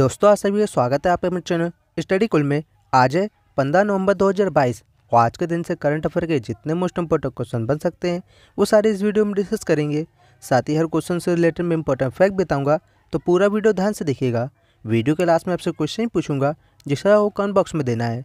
दोस्तों आप सभी का स्वागत है आपके मेरे चैनल स्टडी कुल में आज है पंद्रह नवंबर 2022 और आज के दिन से करंट अफेयर के जितने मोस्ट इंपॉर्टेंट क्वेश्चन बन सकते हैं वो सारे इस वीडियो में डिस्कस करेंगे साथ ही हर क्वेश्चन से रिलेटेड मैं इंपॉर्टेंट फैक्ट बताऊँगा तो पूरा वीडियो ध्यान से देखिएगा वीडियो के लास्ट में आपसे क्वेश्चन ही पूछूंगा जिसका वो कमेंट बॉक्स में देना है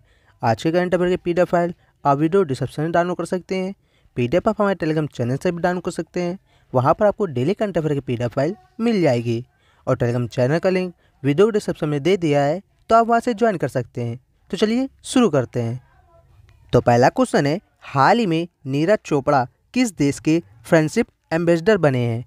आज के करंट अफेयर के पी फाइल आप वीडियो डिस्क्रिप्शन में डाउनलोड कर सकते हैं पी आप हमारे टेलीग्राम चैनल से भी डाउनलोड कर सकते हैं वहाँ पर आपको डेली करंट अफेयर की पी फाइल मिल जाएगी और टेलीग्राम चैनल का लिंक वीडियो डिस्क्रिप्शन में दे दिया है तो आप वहाँ से ज्वाइन कर सकते हैं तो चलिए शुरू करते हैं तो पहला क्वेश्चन है हाल ही में नीरज चोपड़ा किस देश के फ्रेंडशिप एम्बेसडर बने हैं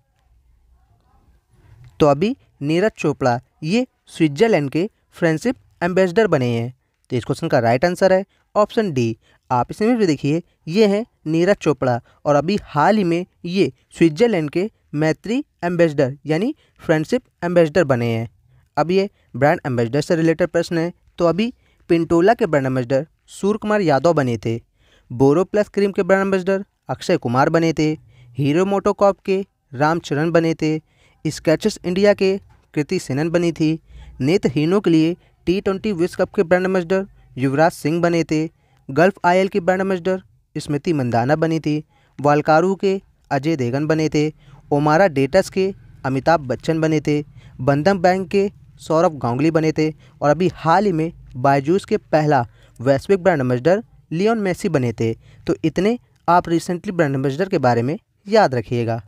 तो अभी नीरज चोपड़ा ये स्विट्जरलैंड के फ्रेंडशिप एम्बेसडर बने हैं तो इस क्वेश्चन का राइट आंसर है ऑप्शन डी आप इसमें भी देखिए ये हैं नीरज चोपड़ा और अभी हाल ही में ये स्विट्जरलैंड के मैत्री एम्बेसडर यानी फ्रेंडशिप एम्बेसडर बने हैं अब ये ब्रांड एम्बेसडर से रिलेटेड प्रश्न है तो अभी पिंटोला के ब्रांड एम्बेसडर सूर्य कुमार यादव बने थे बोरो प्लस क्रीम के ब्रांड एम्बेसडर अक्षय कुमार बने थे हीरो मोटोकॉप के रामचरण बने थे स्केचेस इंडिया के कृति सेनन बनी थी नेत्रहीनों के लिए टी ट्वेंटी विश्व कप के ब्रांड एम्बेसडर युवराज सिंह बने थे गल्फ आयल के ब्रांड एम्बेसडर स्मृति मंदाना बनी थी वालकारू के अजय देगन बने थे ओमारा डेटस के अमिताभ बच्चन बने थे बंधन बैंक के सौरभ गांगुली बने थे और अभी हाल ही में बायजूस के पहला वैश्विक ब्रांड एम्बेसडर लियोन मेसी बने थे तो इतने आप रिसेंटली ब्रांड एम्बेसडर के बारे में याद रखिएगा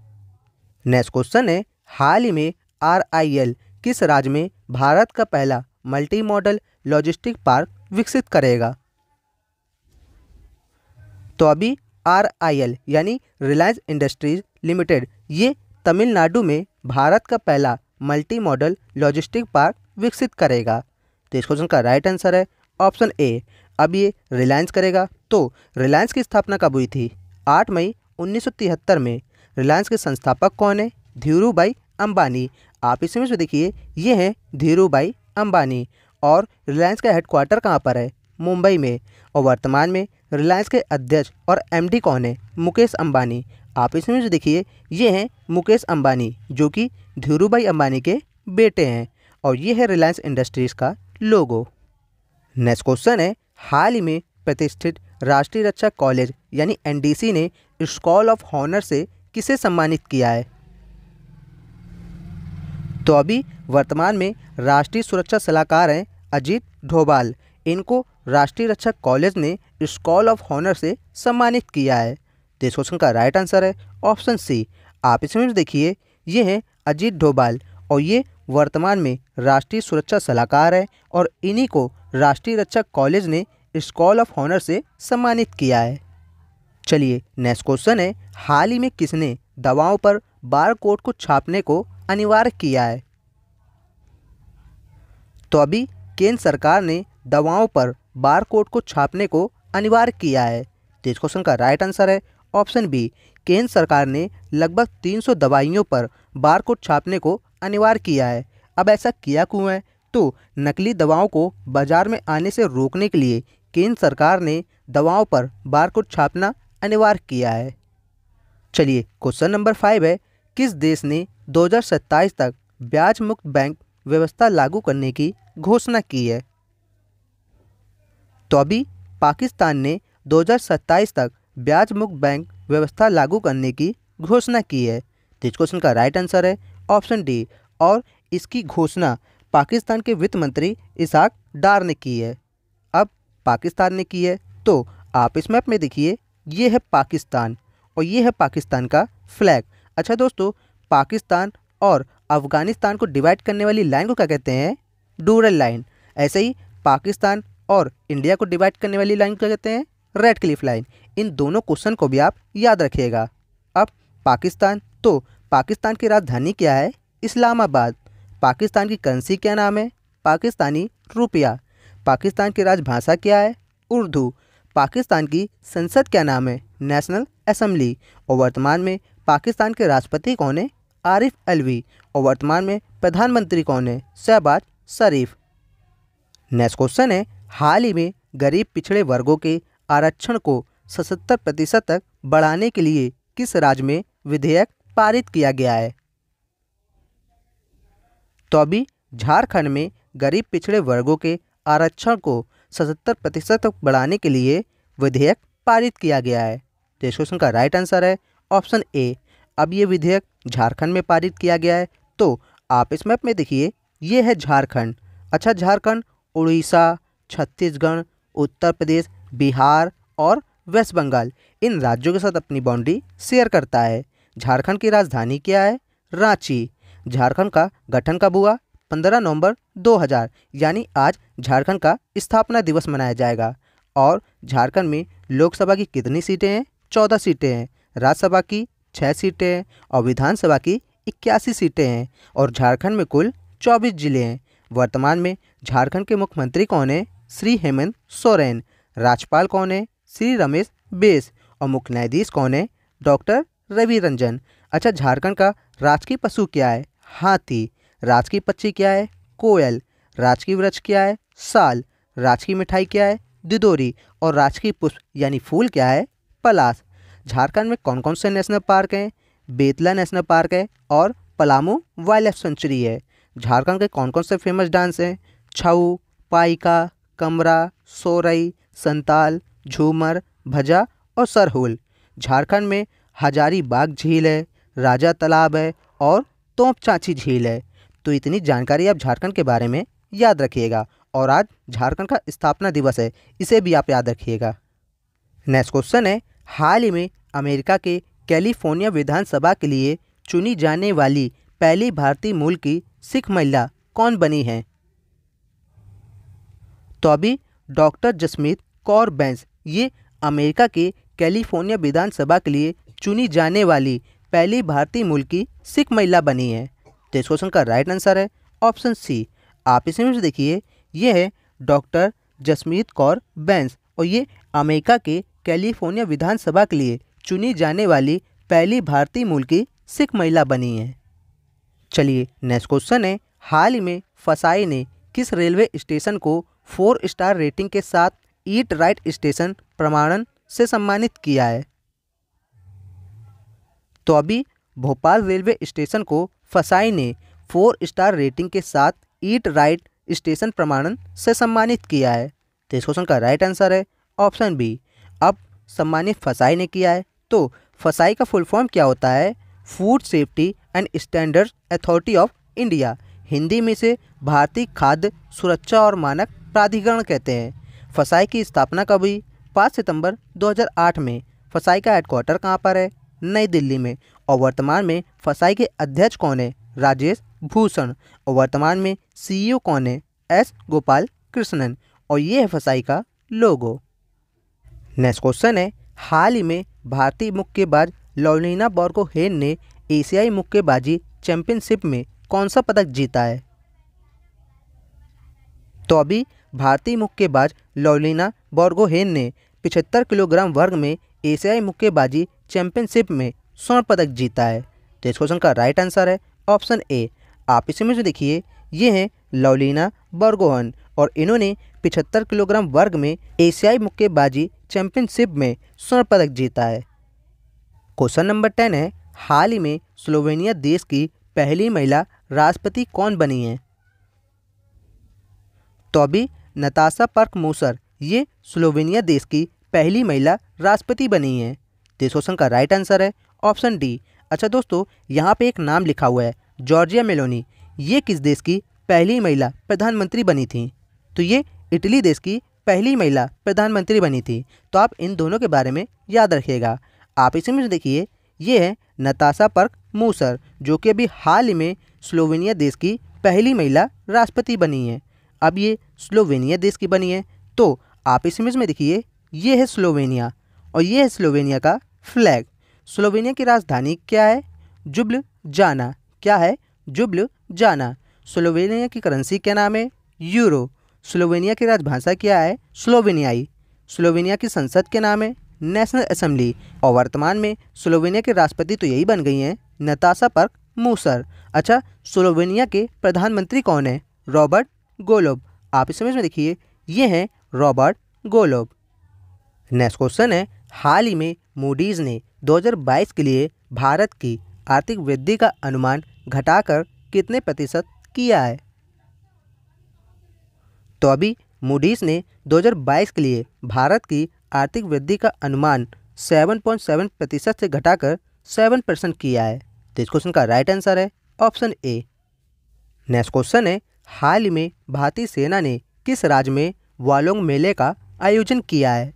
नेक्स्ट क्वेश्चन है हाल ही में आर किस राज्य में भारत का पहला मल्टी मॉडल लॉजिस्टिक पार्क विकसित करेगा तो अभी आर यानी रिलायंस इंडस्ट्रीज लिमिटेड ये तमिलनाडु में भारत का पहला मल्टी मॉडल लॉजिस्टिक पार्क विकसित करेगा तो इस क्वेश्चन का राइट आंसर है ऑप्शन ए अब ये रिलायंस करेगा तो रिलायंस की स्थापना कब हुई थी आठ मई 1973 में रिलायंस के संस्थापक कौन है धीरू भाई अम्बानी आप इसमें से देखिए ये हैं धीरू भाई अम्बानी और रिलायंस का हेडक्वार्टर कहाँ पर है मुंबई में और वर्तमान में रिलायंस के अध्यक्ष और एमडी कौन है मुकेश अंबानी आप इसमें जो देखिए ये हैं मुकेश अंबानी जो कि धीरू भाई अंबानी के बेटे हैं और ये है रिलायंस इंडस्ट्रीज़ का लोगो नेक्स्ट क्वेश्चन है हाल ही में प्रतिष्ठित राष्ट्रीय रक्षा कॉलेज यानी एनडीसी ने स्कॉल ऑफ हॉनर से किसे सम्मानित किया है तो अभी वर्तमान में राष्ट्रीय सुरक्षा सलाहकार हैं अजीत ढोबाल इनको राष्ट्रीय रक्षा कॉलेज ने स्कॉल ऑफ हॉनर से सम्मानित किया है तो इस क्वेश्चन का राइट आंसर है ऑप्शन सी आप इसमें देखिए ये हैं अजीत डोभाल और ये वर्तमान में राष्ट्रीय सुरक्षा सलाहकार है और इन्हीं को राष्ट्रीय रक्षा कॉलेज ने स्कॉल ऑफ हॉनर से सम्मानित किया है चलिए नेक्स्ट क्वेश्चन है हाल ही में किसने दवाओं पर बार कोड को छापने को अनिवार्य किया है तो अभी केंद्र सरकार ने दवाओं पर बार कोड को छापने को अनिवार्य किया है तेज क्वेश्चन का राइट आंसर है ऑप्शन बी केंद्र सरकार ने लगभग 300 दवाइयों पर बार कोड छापने को अनिवार्य किया है अब ऐसा किया क्यों है तो नकली दवाओं को बाजार में आने से रोकने के लिए केंद्र सरकार ने दवाओं पर बार कोड छापना अनिवार्य किया है चलिए क्वेश्चन नंबर फाइव है किस देश ने दो तक ब्याज मुक्त बैंक व्यवस्था लागू करने की घोषणा की है तो अभी पाकिस्तान ने 2027 तक ब्याज मुक्त बैंक व्यवस्था लागू करने की घोषणा की है तो इस क्वेश्चन का राइट आंसर है ऑप्शन डी और इसकी घोषणा पाकिस्तान के वित्त मंत्री इसाक डार ने की है अब पाकिस्तान ने की है तो आप इस मैप में देखिए ये है पाकिस्तान और ये है पाकिस्तान का फ्लैग अच्छा दोस्तों पाकिस्तान और अफ़गानिस्तान को डिवाइड करने वाली लाइन को क्या कहते हैं डूरल लाइन ऐसे ही पाकिस्तान और इंडिया को डिवाइड करने वाली लाइन क्या कहते हैं रेड क्लिफ लाइन इन दोनों क्वेश्चन को भी आप याद रखिएगा अब पाकिस्तान तो पाकिस्तान की राजधानी क्या है इस्लामाबाद पाकिस्तान की करेंसी क्या नाम है पाकिस्तानी रुपया पाकिस्तान की राजभाषा क्या है उर्दू पाकिस्तान की संसद क्या नाम है नेशनल असम्बली और वर्तमान में पाकिस्तान के राष्ट्रपति कौन है आरिफ अलवी और वर्तमान में प्रधानमंत्री कौन है शहबाज शरीफ नेक्स्ट क्वेश्चन है हाल ही में गरीब पिछड़े वर्गों के आरक्षण को सतहत्तर प्रतिशत तक बढ़ाने के लिए किस राज्य में विधेयक पारित किया गया है तो अभी झारखंड में गरीब पिछड़े वर्गों के आरक्षण को सतहत्तर प्रतिशत तक बढ़ाने के लिए विधेयक पारित किया गया है तो इस क्वेश्चन का राइट आंसर है ऑप्शन ए अब ये विधेयक झारखंड में पारित किया गया है तो आप इस मैप में देखिए ये है झारखंड अच्छा झारखंड उड़ीसा छत्तीसगढ़ उत्तर प्रदेश बिहार और वेस्ट बंगाल इन राज्यों के साथ अपनी बाउंड्री शेयर करता है झारखंड की राजधानी क्या है रांची झारखंड का गठन कब हुआ 15 नवंबर 2000 यानी आज झारखंड का स्थापना दिवस मनाया जाएगा और झारखंड में लोकसभा की कितनी सीटें हैं चौदह सीटें हैं राज्यसभा की छः सीटें हैं और विधानसभा की इक्यासी सीटें हैं और झारखंड में कुल चौबीस जिले हैं वर्तमान में झारखंड के मुख्यमंत्री कौन हैं श्री हेमंत सोरेन राज्यपाल कौन है श्री रमेश बेस और मुख्य न्यायाधीश कौन है डॉक्टर रवि रंजन अच्छा झारखंड का राजकीय पशु क्या है हाथी राजकीय पक्षी क्या है कोयल राजकीय वृक्ष क्या है साल राजकीय मिठाई क्या है दिदोरी और राजकीय पुष्प यानी फूल क्या है पलास झारखंड में कौन कौन से नेशनल पार्क हैं बेतला नेशनल पार्क है और पलामू वाइल्ड लाइफ सेंचुरी है झारखंड के कौन कौन से फेमस डांस हैं छऊ पाइका कमरा सोरई संताल झूमर भजा और सरहुल झारखंड में हजारी बाग झील है राजा तालाब है और तोपचाची झील है तो इतनी जानकारी आप झारखंड के बारे में याद रखिएगा और आज झारखंड का स्थापना दिवस है इसे भी आप याद रखिएगा नेक्स्ट क्वेश्चन है हाल ही में अमेरिका के कैलिफोर्निया विधानसभा के लिए चुनी जाने वाली पहली भारतीय मूल की सिख महिला कौन बनी है तो अभी डॉक्टर जसमीत कौर बैंस ये अमेरिका के कैलिफोर्निया विधानसभा के लिए चुनी जाने वाली पहली भारतीय मूल की सिख महिला बनी तो है तो इस क्वेश्चन का राइट आंसर है ऑप्शन सी आप इसमें में देखिए ये है डॉक्टर जसमीत कौर बैंस और ये अमेरिका के कैलिफोर्निया विधानसभा के लिए चुनी जाने वाली पहली भारतीय मूल की सिख महिला बनी है चलिए नेक्स्ट क्वेश्चन है हाल ही में फसाई ने किस रेलवे स्टेशन को फोर स्टार रेटिंग के साथ ईट राइट स्टेशन प्रमाणन से सम्मानित किया है तो अभी भोपाल रेलवे स्टेशन को फसाई ने फोर स्टार रेटिंग के साथ ईट राइट स्टेशन प्रमाणन से सम्मानित किया है तो इस क्वेश्चन का राइट आंसर है ऑप्शन बी अब सम्मानित फसाई ने किया है तो फसाई का फुल फॉर्म क्या होता है food safety and standard authority of India Hindi में से भारतीय खाद्य सुरक्षा और मानक प्राधिकरण कहते हैं फसाई की स्थापना कब हुई पाँच सितंबर 2008 में फसाई का हेडक्वार्टर कहाँ पर है नई दिल्ली में और वर्तमान में फसाई के अध्यक्ष कौन है राजेश भूषण और वर्तमान में सीईओ e कौन है एस गोपाल कृष्णन और ये है फसाई का लोगो नेक्स्ट क्वेश्चन है हाल ही में भारतीय मुक्केबाज लोलिना लॉलिना हेन ने एशियाई मुक्केबाजी चैंपियनशिप में कौन सा पदक जीता है तो अभी भारतीय मुक्केबाज लॉलिना बोर्गोहेन ने पिछहत्तर किलोग्राम वर्ग में एशियाई मुक्केबाजी चैंपियनशिप में स्वर्ण पदक जीता है तो इस क्वेश्चन का राइट आंसर है ऑप्शन ए आप इसी में देखिए ये हैं लॉलिना बोर्गोहन और इन्होंने पिछहत्तर किलोग्राम वर्ग में एशियाई मुक्केबाजी चैंपियनशिप में स्वर्ण पदक जीता है क्वेश्चन नंबर टेन है हाल ही में स्लोवेनिया देश की पहली महिला राष्ट्रपति कौन बनी है तो अभी नताशा पर्क मूसर ये स्लोवेनिया देश की पहली महिला राष्ट्रपति बनी है देशोशन का राइट आंसर है ऑप्शन डी अच्छा दोस्तों यहाँ पे एक नाम लिखा हुआ है जॉर्जिया मेलोनी ये किस देश की पहली महिला प्रधानमंत्री बनी थी तो ये इटली देश की पहली महिला प्रधानमंत्री बनी थी तो आप इन दोनों के बारे में याद रखिएगा आप इसी में देखिए ये है नताशा पर्क मूसर जो कि अभी हाल ही में स्लोवेनिया देश की पहली महिला राष्ट्रपति बनी है अब ये स्लोवेनिया देश की बनी है तो आप इस इमेज में देखिए ये है स्लोवेनिया और ये है स्लोवेनिया का फ्लैग स्लोवेनिया की राजधानी क्या है जुब्ल जाना क्या है जुब्ल जाना स्लोवेनिया की करेंसी क्या नाम है यूरो स्लोवेनिया की राजभाषा क्या है स्लोवेनियाई स्लोवेनिया की संसद के नाम है नेशनल असेंबली और वर्तमान में स्लोवेनिया के राष्ट्रपति तो यही बन गई हैं नताशा पर्क मूसर अच्छा स्लोवेनिया के प्रधानमंत्री कौन है रॉबर्ट गोलोब आप इस समझ में देखिए ये हैं रॉबर्ट गोलोब नेक्स्ट क्वेश्चन है हाल ही में मूडीज़ ने 2022 के लिए भारत की आर्थिक वृद्धि का अनुमान घटाकर कितने प्रतिशत किया है तो अभी मूडीज़ ने 2022 के लिए भारत की आर्थिक वृद्धि का अनुमान 7.7 प्रतिशत से घटाकर 7 परसेंट किया है तो इस क्वेश्चन का राइट आंसर है ऑप्शन ए नेक्स्ट क्वेश्चन है हाल में भारतीय सेना ने किस राज्य में वालोंग मेले का आयोजन किया है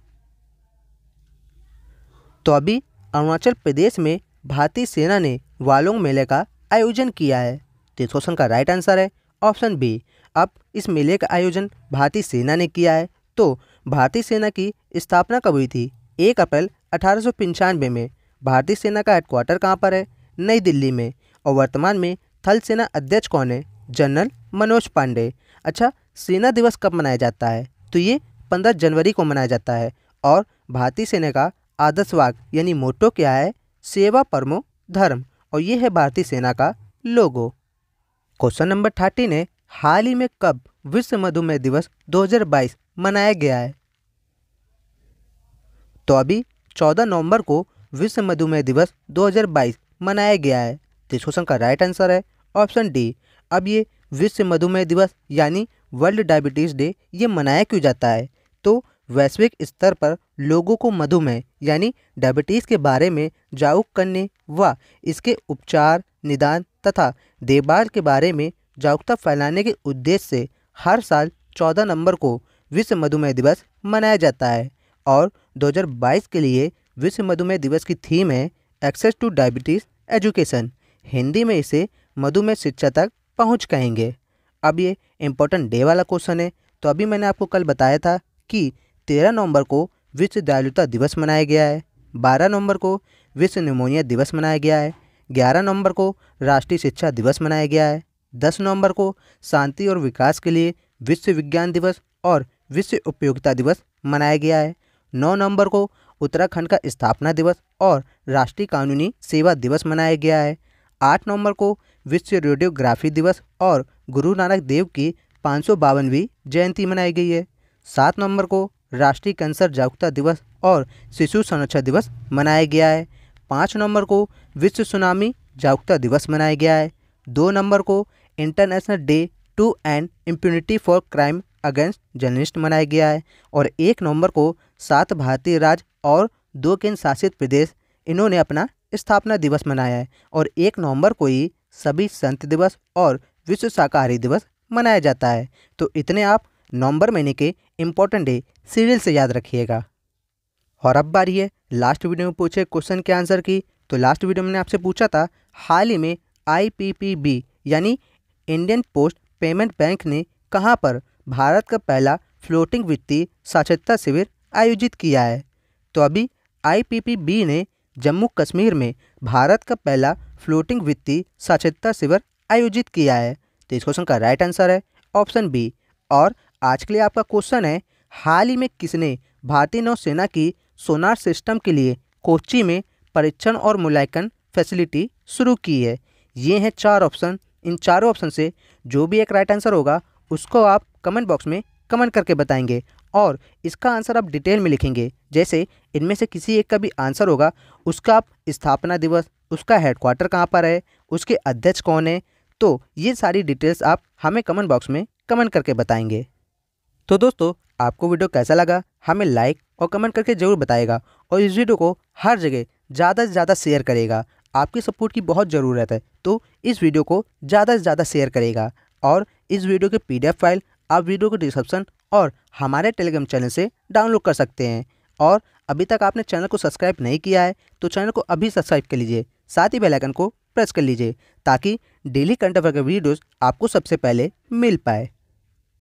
तो अभी अरुणाचल प्रदेश में भारतीय सेना ने वालोंग मेले का आयोजन किया है तो इस क्वेश्चन का राइट आंसर है ऑप्शन बी अब इस मेले का आयोजन भारतीय सेना ने किया है तो भारतीय सेना की स्थापना कब हुई थी एक अप्रैल अठारह में भारतीय सेना का हेडक्वार्टर कहाँ पर है नई दिल्ली में और वर्तमान में थल सेना अध्यक्ष कौन है जनरल मनोज पांडे अच्छा सेना दिवस कब मनाया जाता है तो ये पंद्रह जनवरी को मनाया जाता है और भारतीय सेना का आदर्श वाक यानी मोटो क्या है सेवा परमो धर्म और ये है भारतीय सेना का लोगो क्वेश्चन नंबर थर्टीन है हाल ही में कब विश्व मधुमेह दिवस 2022 मनाया गया है तो अभी 14 नवंबर को विश्व मधुमेह दिवस 2022 मनाया गया है इस क्वेश्चन का राइट आंसर है ऑप्शन डी अब ये विश्व मधुमेह दिवस यानी वर्ल्ड डायबिटीज़ डे ये मनाया क्यों जाता है तो वैश्विक स्तर पर लोगों को मधुमेह यानी डायबिटीज़ के बारे में जागरूक करने व इसके उपचार निदान तथा देखभाल के बारे में जागरूकता फैलाने के उद्देश्य से हर साल 14 नवंबर को विश्व मधुमेह दिवस मनाया जाता है और 2022 के लिए विश्व मधुमेह दिवस की थीम है access to diabetes education Hindi में इसे मधुमेह शिक्षा तक पहुँच कहेंगे अब ये इम्पोर्टेंट डे वाला क्वेश्चन है तो अभी मैंने आपको कल बताया था कि तेरह नवंबर को विश्व दयालुता दिवस मनाया गया है बारह नवंबर को विश्व निमोनिया दिवस मनाया गया है ग्यारह नवंबर को राष्ट्रीय शिक्षा दिवस मनाया गया है दस नवंबर को शांति और विकास के लिए विश्व विज्ञान दिवस और विश्व उपयोगिता दिवस मनाया गया है नौ नवंबर को उत्तराखंड का स्थापना दिवस और राष्ट्रीय कानूनी सेवा दिवस मनाया गया है आठ नवंबर को विश्व रेडियोग्राफी दिवस और गुरु नानक देव की पाँच जयंती मनाई गई है सात नवंबर को राष्ट्रीय कैंसर जागरूकता दिवस और शिशु संरक्षण दिवस मनाया गया है पाँच नवंबर को विश्व सुनामी जागरूकता दिवस मनाया गया है दो नवंबर को international day to end impunity for crime against journalist मनाया गया है और एक नवंबर को सात भारतीय राज्य और दो केंद्र शासित प्रदेश इन्होंने अपना स्थापना दिवस मनाया है और एक नवंबर को ही सभी संत दिवस और विश्व शाकाहारी दिवस मनाया जाता है तो इतने आप नवंबर महीने के इम्पोर्टेंट डे सीरियल से याद रखिएगा और अब बारी है लास्ट वीडियो में पूछे क्वेश्चन के आंसर की तो लास्ट वीडियो में मैंने आपसे पूछा था हाल ही में आईपीपीबी यानी इंडियन पोस्ट पेमेंट बैंक ने कहाँ पर भारत का पहला फ्लोटिंग वित्तीय साक्षरता शिविर आयोजित किया है तो अभी आईपीपीबी ने जम्मू कश्मीर में भारत का पहला फ्लोटिंग वित्तीय साक्षरता शिविर आयोजित किया है तो इस क्वेश्चन का राइट आंसर है ऑप्शन बी और आज के लिए आपका क्वेश्चन है हाल ही में किसने भारतीय नौसेना की सोनार सिस्टम के लिए कोची में परीक्षण और मूल्यांकन फैसिलिटी शुरू की है ये हैं चार ऑप्शन इन चारों ऑप्शन से जो भी एक राइट आंसर होगा उसको आप कमेंट बॉक्स में कमेंट करके बताएंगे और इसका आंसर आप डिटेल में लिखेंगे जैसे इनमें से किसी एक का भी आंसर होगा उसका आप स्थापना दिवस उसका हेडक्वार्टर कहाँ पर है उसके अध्यक्ष कौन है तो ये सारी डिटेल्स आप हमें कमेंट बॉक्स में कमेंट करके बताएंगे तो दोस्तों आपको वीडियो कैसा लगा हमें लाइक और कमेंट करके ज़रूर बताएगा और इस वीडियो को हर जगह ज़्यादा से ज़्यादा शेयर करेगा आपकी सपोर्ट की बहुत ज़रूरत है तो इस वीडियो को ज़्यादा से ज़्यादा शेयर करेगा और इस वीडियो के पीडीएफ फाइल आप वीडियो को डिस्क्रिप्शन और हमारे टेलीग्राम चैनल से डाउनलोड कर सकते हैं और अभी तक आपने चैनल को सब्सक्राइब नहीं किया है तो चैनल को अभी सब्सक्राइब कर लीजिए साथ ही बेलाइकन को प्रेस कर लीजिए ताकि डेली कंटेंट अफेयर के आपको सबसे पहले मिल पाए